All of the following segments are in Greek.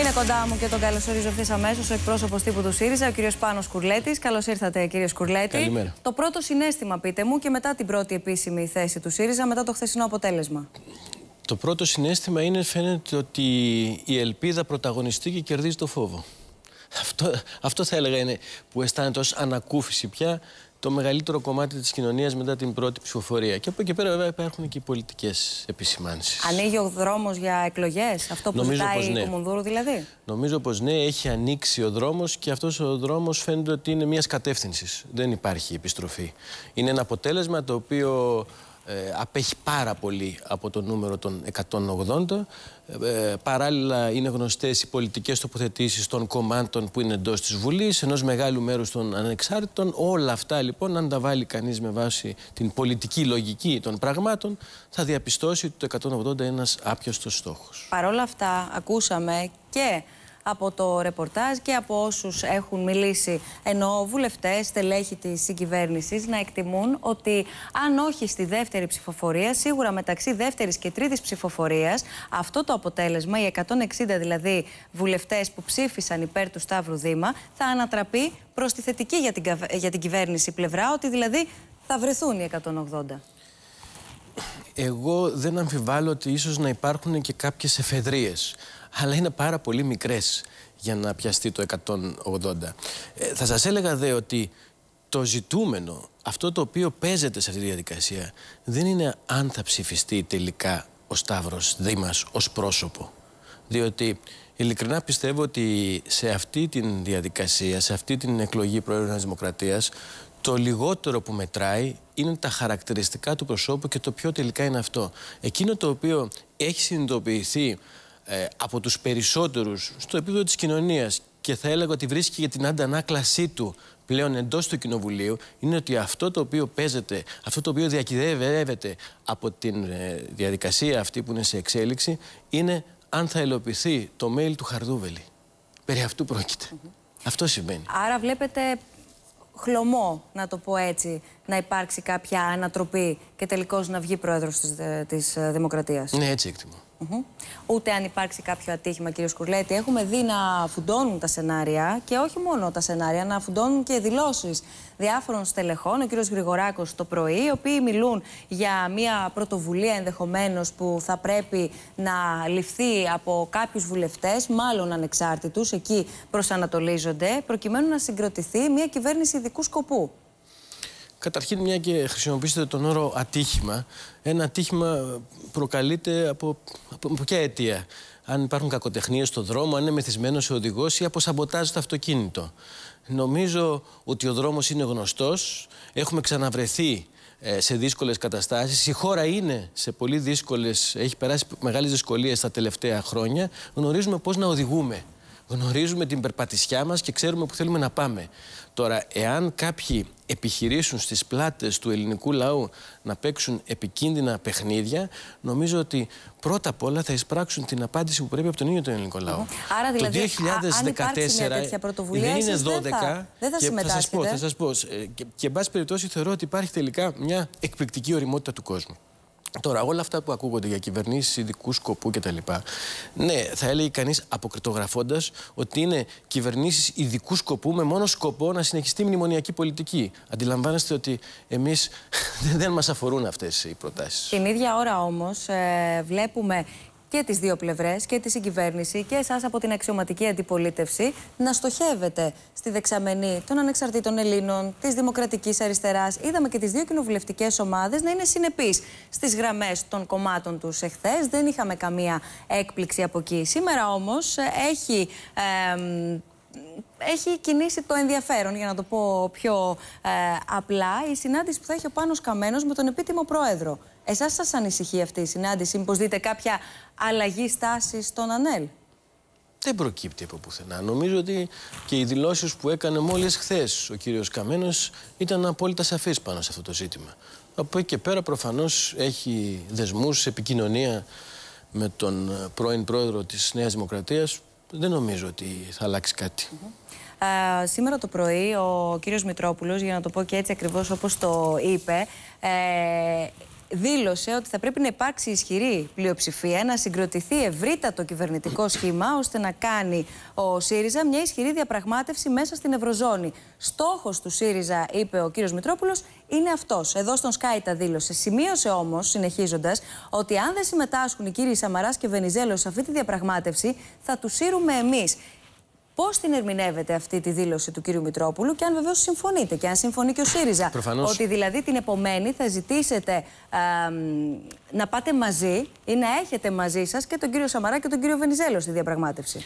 Είναι κοντά μου και τον καλωσορίζω ευθύς αμέσως ο εκπρόσωπος τύπου του ΣΥΡΙΖΑ, ο κύριος Πάνος Κουρλέτης. Καλώς ήρθατε, κύριε Κουρλέτη. Καλημέρα. Το πρώτο συνέστημα, πείτε μου, και μετά την πρώτη επίσημη θέση του ΣΥΡΙΖΑ, μετά το χθεσινό αποτέλεσμα. Το πρώτο συνέστημα είναι φαίνεται ότι η ελπίδα πρωταγωνιστεί και κερδίζει το φόβο. Αυτό, αυτό θα έλεγα είναι που αισθάνεται ως ανακούφιση πια το μεγαλύτερο κομμάτι της κοινωνίας μετά την πρώτη ψηφοφορία. Και από εκεί πέρα βέβαια υπάρχουν και οι πολιτικές επισημάνσεις. Ανοίγει ο δρόμος για εκλογές, αυτό που Νομίζω ζητάει πως ναι. δηλαδή. Νομίζω πως ναι, έχει ανοίξει ο δρόμος και αυτός ο δρόμος φαίνεται ότι είναι μιας κατεύθυνσης. Δεν υπάρχει επιστροφή. Είναι ένα αποτέλεσμα το οποίο ε, απέχει πάρα πολύ από το νούμερο των 180. Ε, παράλληλα είναι γνωστές οι πολιτικές τοποθετήσεις των κομμάτων που είναι εντός της Βουλής, ενός μεγάλου μέρους των ανεξάρτητων. Όλα αυτά λοιπόν, αν τα βάλει κανείς με βάση την πολιτική λογική των πραγμάτων, θα διαπιστώσει ότι το 180 είναι ένας άπιαστος στόχος. Παρ' όλα αυτά ακούσαμε και από το ρεπορτάζ και από όσους έχουν μιλήσει, ενώ βουλευτές, στελέχοι της συγκυβέρνησης, να εκτιμούν ότι αν όχι στη δεύτερη ψηφοφορία, σίγουρα μεταξύ δεύτερης και τρίτης ψηφοφορίας, αυτό το αποτέλεσμα, οι 160 δηλαδή βουλευτές που ψήφισαν υπέρ του Σταύρου Δήμα, θα ανατραπεί προς τη θετική για την, για την κυβέρνηση πλευρά, ότι δηλαδή θα βρεθούν οι 180. Εγώ δεν αμφιβάλλω ότι ίσως να υπάρχουν και κάποιες εφεδρίες αλλά είναι πάρα πολύ μικρές για να πιαστεί το 180. Ε, θα σας έλεγα δε ότι το ζητούμενο, αυτό το οποίο παίζεται σε αυτή τη διαδικασία, δεν είναι αν θα ψηφιστεί τελικά ο Σταύρος Δήμας ως πρόσωπο. Διότι ειλικρινά πιστεύω ότι σε αυτή τη διαδικασία, σε αυτή την εκλογή Προέδρου της Δημοκρατίας, το λιγότερο που μετράει είναι τα χαρακτηριστικά του προσώπου και το πιο τελικά είναι αυτό. Εκείνο το οποίο έχει συνειδητοποιηθεί ε, από τους περισσότερους στο επίπεδο της κοινωνίας και θα έλεγα ότι βρίσκει για την αντανάκλασή του πλέον εντός του Κοινοβουλίου είναι ότι αυτό το οποίο παίζεται, αυτό το οποίο διακυδεύεται από τη ε, διαδικασία αυτή που είναι σε εξέλιξη είναι αν θα ελοπιθεί το mail του Χαρδούβελη. Περί αυτού πρόκειται. Αυτό σημαίνει. Άρα βλέπετε χλωμό, να το πω έτσι, να υπάρξει κάποια ανατροπή και τελικώς να βγει πρόεδρος της, ε, της Δημοκρατίας. Ναι, έτσι εκτιμώ. Ούτε αν υπάρξει κάποιο ατύχημα, κύριε Σκουρλέτη. Έχουμε δει να φουντώνουν τα σενάρια και όχι μόνο τα σενάρια, να φουντώνουν και δηλώσεις διάφορων στελεχών. Ο κύριος Γρηγοράκος το πρωί, οι οποίοι μιλούν για μια πρωτοβουλία ενδεχομένως που θα πρέπει να ληφθεί από κάποιους βουλευτές, μάλλον ανεξάρτητους, εκεί προσανατολίζονται, προκειμένου να συγκροτηθεί μια κυβέρνηση ειδικού σκοπού. Καταρχήν, μια και χρησιμοποιήσετε τον όρο ατύχημα, ένα ατύχημα προκαλείται από, ποια αιτία. Αν υπάρχουν κακοτεχνίες στον δρόμο, αν είναι μεθυσμένος ο οδηγός ή από σαμποτάζ το αυτοκίνητο. Νομίζω ότι ο δρόμος είναι γνωστός. Έχουμε ξαναβρεθεί ε, σε δύσκολες καταστάσεις. Η χώρα είναι σε πολύ δύσκολες, έχει περάσει μεγάλες δυσκολίες τα τελευταία χρόνια. Γνωρίζουμε πώς να οδηγούμε γνωρίζουμε την περπατησιά μας και ξέρουμε που θέλουμε να πάμε. Τώρα, εάν κάποιοι επιχειρήσουν στις πλάτες του ελληνικού λαού να παίξουν επικίνδυνα παιχνίδια, νομίζω ότι πρώτα απ' όλα θα εισπράξουν την απάντηση που πρέπει από τον ίδιο τον ελληνικό λαό. Άρα, δηλαδή, το 2014 αν μια πρωτοβουλία, δεν είναι 12 δεν θα, σα θα θα σας πω, θα σας πω. Ε, και, και εν πάση περιπτώσει θεωρώ ότι υπάρχει τελικά μια εκπληκτική οριμότητα του κόσμου. Τώρα, όλα αυτά που ακούγονται για κυβερνήσεις ειδικούς σκοπού κτλ. Ναι, θα έλεγε κανείς αποκριτογραφώντας ότι είναι κυβερνήσεις ειδικού σκοπού με μόνο σκοπό να συνεχιστεί η μνημονιακή πολιτική. Αντιλαμβάνεστε ότι εμείς δεν μας αφορούν αυτές οι προτάσεις. Την ίδια ώρα όμως ε, βλέπουμε και τις δύο πλευρές, και τη συγκυβέρνηση και εσάς από την αξιωματική αντιπολίτευση να στοχεύετε στη δεξαμενή των ανεξαρτήτων Ελλήνων, της Δημοκρατικής Αριστεράς. Είδαμε και τις δύο κοινοβουλευτικές ομάδες να είναι συνεπείς στις γραμμές των κομμάτων τους εχθές. Δεν είχαμε καμία έκπληξη από εκεί. Σήμερα όμως ε, έχει... Ε, έχει κινήσει το ενδιαφέρον, για να το πω πιο ε, απλά, η συνάντηση που θα έχει ο Πάνος Καμένος με τον επίτιμο πρόεδρο Εσάς σας ανησυχεί αυτή η συνάντηση, Μήπως δείτε κάποια αλλαγή στάσης στον ΑΝΕΛ. Δεν προκύπτει από πουθενά. Νομίζω ότι και οι δηλώσεις που έκανε μόλις χθες ο κύριος Καμένος ήταν απόλυτα σαφείς πάνω σε αυτό το ζήτημα. Από εκεί και πέρα προφανώς έχει δεσμούς, επικοινωνία με τον πρώην πρόεδρο της Νέας Δημοκρατίας. Δεν νομίζω ότι θα αλλάξει κάτι. Ε, σήμερα το πρωί ο κύριος Μητρόπουλος, για να το πω και έτσι ακριβώς όπως το είπε, ε, δήλωσε ότι θα πρέπει να υπάρξει ισχυρή πλειοψηφία, να συγκροτηθεί ευρύτατο κυβερνητικό σχήμα, ώστε να κάνει ο ΣΥΡΙΖΑ μια ισχυρή διαπραγμάτευση μέσα στην Ευρωζώνη. Στόχος του ΣΥΡΙΖΑ, είπε ο κύριος Μητρόπουλος, είναι αυτός. Εδώ στον Σκάι τα δήλωσε. Σημείωσε όμως, συνεχίζοντας, ότι αν δεν συμμετάσχουν οι κύριοι Σαμαράς και Βενιζέλος σε αυτή τη διαπραγμάτευση, θα τους σύρουμε εμείς. Πώς την ερμηνεύετε αυτή τη δήλωση του κύριου Μητρόπουλου και αν βεβαίως συμφωνείτε και αν συμφωνεί και ο ΣΥΡΙΖΑ. Προφανώς. Ότι δηλαδή την επομένη θα ζητήσετε να πάτε μαζί ή να έχετε μαζί σας και τον κύριο Σαμαρά και τον κύριο Βενιζέλο στη διαπραγμάτευση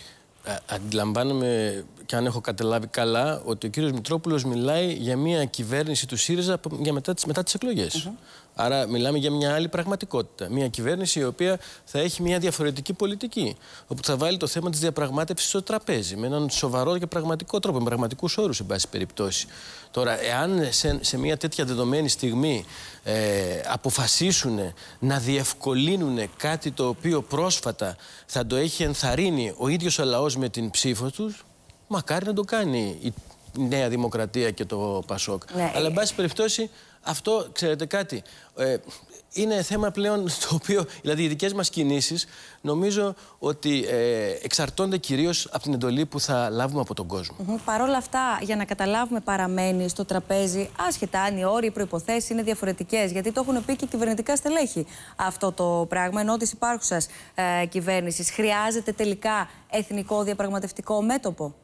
αντιλαμβάνομαι και αν έχω καταλάβει καλά ότι ο κύριος Μητρόπουλος μιλάει για μια κυβέρνηση του ΣΥΡΙΖΑ για μετά τις, μετά τις εκλογές. Άρα μιλάμε για μια άλλη πραγματικότητα. Μια κυβέρνηση η οποία θα έχει μια διαφορετική πολιτική. Όπου θα βάλει το θέμα της διαπραγμάτευσης στο τραπέζι. Με έναν σοβαρό και πραγματικό τρόπο, με πραγματικούς όρους, εν πάση περιπτώσει. Τώρα, εάν σε μια τέτοια δεδομένη στιγμή ε, αποφασίσουν να διευκολύνουν κάτι το οποίο πρόσφατα θα το έχει ενθαρρύνει ο ίδιος ο λαός με την ψήφο τους, μακάρι να το κάνει η Νέα Δημοκρατία και το Πασόκ. Ναι, Αλλά, εν ε, πάση περιπτώσει, αυτό ξέρετε κάτι. Ε, είναι θέμα πλέον το οποίο, δηλαδή οι δικές μας κινήσεις, νομίζω ότι ε, εξαρτώνται κυρίως από την εντολή που θα λάβουμε από τον κόσμο. Mm -hmm. Παρ' όλα αυτά, για να καταλάβουμε, παραμένει στο τραπέζι, άσχετα αν οι όροι, οι προποθέσει είναι διαφορετικές. Γιατί το έχουν πει και κυβερνητικά στελέχη αυτό το πράγμα. Ενώ της υπάρχουσας ε, κυβέρνησης χρειάζεται τελικά εθνικό διαπραγματευτικό μέτωπο.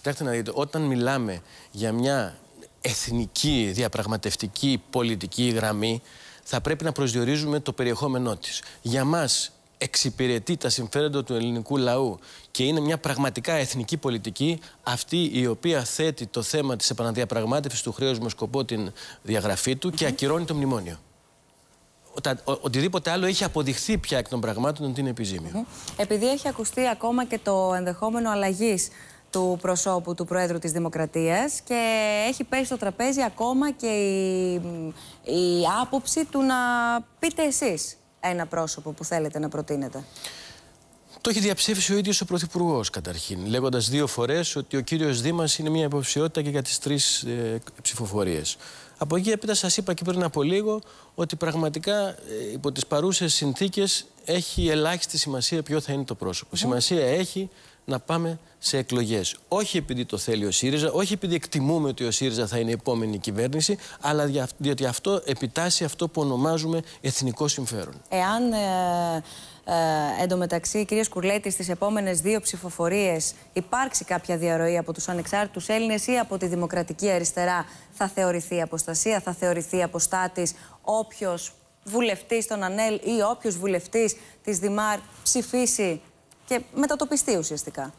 Κοιτάξτε να δείτε, όταν μιλάμε για μια εθνική διαπραγματευτική πολιτική γραμμή, θα πρέπει να προσδιορίζουμε το περιεχόμενό της. Για μας εξυπηρετεί τα συμφέροντα του ελληνικού λαού και είναι μια πραγματικά εθνική πολιτική αυτή η οποία θέτει το θέμα της επαναδιαπραγμάτευσης του χρέους με σκοπό την διαγραφή του και ακυρώνει το μνημόνιο. οτιδήποτε άλλο έχει αποδειχθεί πια εκ των πραγμάτων ότι είναι επιζήμιο. Επειδή έχει ακουστεί ακόμα και το ενδεχόμενο αλλαγής του προσώπου του Προέδρου της Δημοκρατίας και έχει πέσει στο τραπέζι ακόμα και η, άποψη του να πείτε εσείς ένα πρόσωπο που θέλετε να προτείνετε. Το έχει διαψεύσει ο ίδιος ο Πρωθυπουργός, καταρχήν, λέγοντας δύο φορές ότι ο κύριος Δήμας είναι μια υποψηφιότητα και για τις τρεις ε, ψηφοφορίες. Από εκεί έπειτα, σας είπα και πριν από λίγο ότι πραγματικά ε, υπό τις παρούσες συνθήκες έχει ελάχιστη σημασία ποιο θα είναι το πρόσωπο. Σημασία έχει να πάμε σε εκλογές. Όχι επειδή το θέλει ο ΣΥΡΙΖΑ, όχι επειδή εκτιμούμε ότι ο ΣΥΡΙΖΑ θα είναι η επόμενη κυβέρνηση, αλλά διότι αυτό επιτάσσει αυτό που ονομάζουμε εθνικό συμφέρον. Εάν ε, ε, εντωμεταξύ, κυρία Σκουρλέτη, στις επόμενες δύο ψηφοφορίες υπάρξει κάποια διαρροή από τους ανεξάρτητους Έλληνες ή από τη Δημοκρατική Αριστερά, θα θεωρηθεί αποστασία, θα θεωρηθεί αποστάτης όποιος βουλευτής των ΑΝΕΛ ή όποιος βουλευτής της ΔΙΜΑΡ ψηφίσει και μετατοπιστεί ουσιαστικά.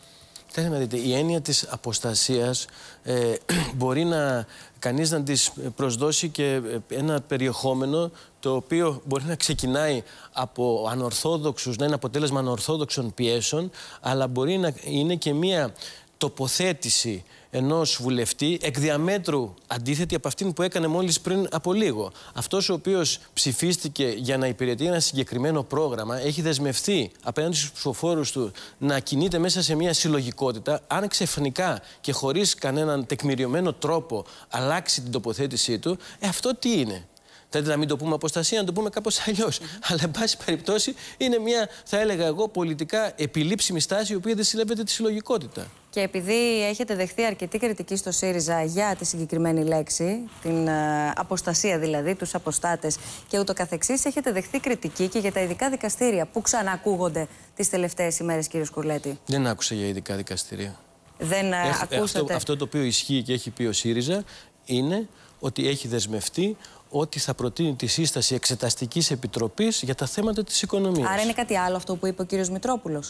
Κοιτάξτε να δείτε, η έννοια της αποστασίας ε, μπορεί να κανείς να της προσδώσει και ε, ένα περιεχόμενο το οποίο μπορεί να ξεκινάει από ανορθόδοξους, να είναι αποτέλεσμα ανορθόδοξων πιέσεων, αλλά μπορεί να είναι και μία τοποθέτηση ενός βουλευτή εκ διαμέτρου αντίθετη από αυτήν που έκανε μόλις πριν από λίγο. Αυτός ο οποίος ψηφίστηκε για να υπηρετεί ένα συγκεκριμένο πρόγραμμα έχει δεσμευτεί απέναντι στους ψηφοφόρους του να κινείται μέσα σε μια συλλογικότητα. Αν ξεφνικά και χωρίς κανέναν τεκμηριωμένο τρόπο αλλάξει την τοποθέτησή του, ε, αυτό τι είναι. Θέλετε να μην το πούμε αποστασία, να το πούμε κάπως αλλιώς. Αλλά, εν πάση περιπτώσει, είναι μια, θα έλεγα εγώ, πολιτικά επιλήψιμη στάση, η οποία δεν συλλέγεται τη συλλογικότητα. Και επειδή έχετε δεχθεί αρκετή κριτική στο ΣΥΡΙΖΑ για τη συγκεκριμένη λέξη, την ε, αποστασία δηλαδή, τους αποστάτες και ούτω καθεξής, έχετε δεχθεί κριτική και για τα ειδικά δικαστήρια που ξανακούγονται τις τελευταίες ημέρες, κύριε Σκουρλέτη. Δεν άκουσα για ειδικά δικαστήρια. Δεν ε, Έχ, ε, ακούσατε. Αυτό, αυτό το οποίο ισχύει και έχει πει ο ΣΥΡΙΖΑ είναι ότι έχει δεσμευτεί ότι θα προτείνει τη σύσταση εξεταστικής επιτροπής για τα θέματα της οικονομίας. Άρα είναι κάτι άλλο αυτό που είπε ο κύριος Μητρόπουλος.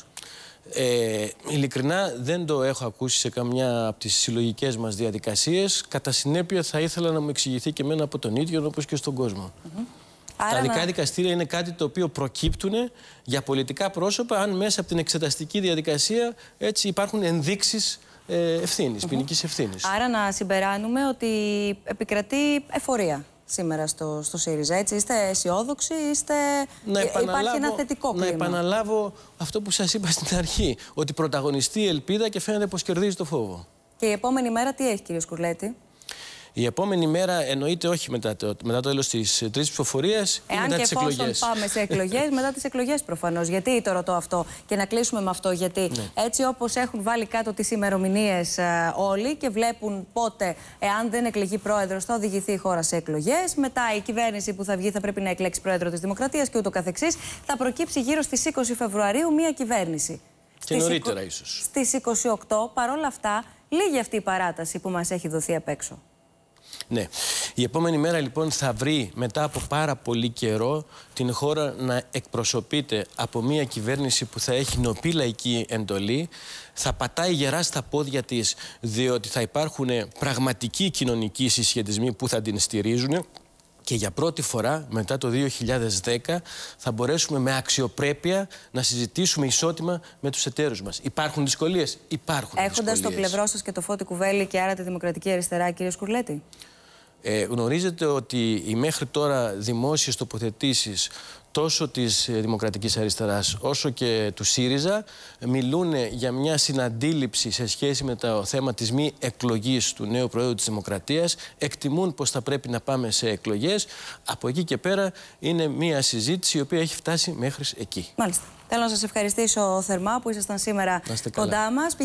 Ε, ειλικρινά δεν το έχω ακούσει σε καμιά από τις συλλογικές μας διαδικασίες. Κατά συνέπεια θα ήθελα να μου εξηγηθεί και εμένα από τον ίδιο όπως και στον κόσμο. Mm Τα δικά δικαστήρια είναι κάτι το οποίο προκύπτουν για πολιτικά πρόσωπα αν μέσα από την εξεταστική διαδικασία έτσι υπάρχουν ενδείξεις ε, ευθύνης, mm ποινικής ευθύνης. Άρα να συμπεράνουμε ότι επικρατεί εφορία σήμερα στο, στο ΣΥΡΙΖΑ. Έτσι, είστε αισιόδοξοι, είστε... Ε, υπάρχει ένα θετικό κλίμα. Να επαναλάβω αυτό που σας είπα στην αρχή, ότι πρωταγωνιστεί η ελπίδα και φαίνεται πως κερδίζει το φόβο. Και η επόμενη μέρα τι έχει κύριε Σκουρλέτη. Η επόμενη μέρα εννοείται όχι μετά το, μετά το τέλος της ε, τρίτη ψηφοφορία ή μετά τι εκλογέ. Αν πάμε σε εκλογές, μετά τις εκλογές προφανώς. Γιατί το ρωτώ αυτό και να κλείσουμε με αυτό. Γιατί ναι. έτσι όπως έχουν βάλει κάτω τις ημερομηνίες ε, όλοι και βλέπουν πότε, εάν δεν εκλεγεί πρόεδρος, θα οδηγηθεί η χώρα σε εκλογές. Μετά η κυβέρνηση που θα βγει θα πρέπει να εκλέξει πρόεδρο της Δημοκρατίας και ούτω καθεξής. Θα προκύψει γύρω στις 20 Φεβρουαρίου μία κυβέρνηση. Και νωρίτερα, ίσως. Στις 28, παρόλα αυτά, λίγη αυτή η παράταση που μας έχει δοθεί απ' έξω. Ναι. Η επόμενη μέρα λοιπόν θα βρει μετά από πάρα πολύ καιρό την χώρα να εκπροσωπείται από μια κυβέρνηση που θα έχει νοπή λαϊκή εντολή, θα πατάει γερά στα πόδια της διότι θα υπάρχουν ε, πραγματικοί κοινωνικοί συσχετισμοί που θα την στηρίζουν και για πρώτη φορά μετά το 2010 θα μπορέσουμε με αξιοπρέπεια να συζητήσουμε ισότιμα με τους εταίρους μας. Υπάρχουν δυσκολίες. Υπάρχουν Έχοντας το πλευρό σας και το Φώτη Κουβέλη και άρα τη Δημοκρατική Αριστερά, κύριε Σκουρλέτη. Ε, γνωρίζετε ότι οι μέχρι τώρα δημόσιες τοποθετήσεις τόσο της ε, Δημοκρατικής Αριστεράς όσο και του ΣΥΡΙΖΑ μιλούν για μια συναντήληψη σε σχέση με το θέμα της μη εκλογής του νέου Προέδρου της Δημοκρατίας. Εκτιμούν πως θα πρέπει να πάμε σε εκλογές. Από εκεί και πέρα είναι μια συζήτηση η οποία έχει φτάσει μέχρι εκεί. Μάλιστα. Θέλω να σας ευχαριστήσω θερμά που ήσασταν σήμερα κοντά μας.